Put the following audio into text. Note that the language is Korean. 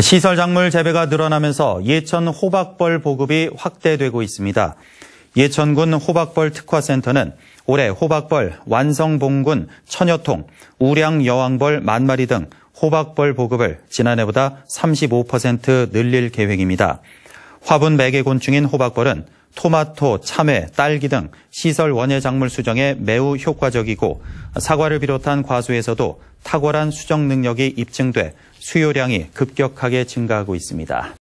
시설 작물 재배가 늘어나면서 예천 호박벌 보급이 확대되고 있습니다. 예천군 호박벌 특화센터는 올해 호박벌, 완성봉군, 천여통, 우량 여왕벌 만마리 등 호박벌 보급을 지난해보다 35% 늘릴 계획입니다. 화분 매개곤충인 호박벌은 토마토, 참외, 딸기 등 시설 원예 작물 수정에 매우 효과적이고 사과를 비롯한 과수에서도 탁월한 수정 능력이 입증돼 수요량이 급격하게 증가하고 있습니다.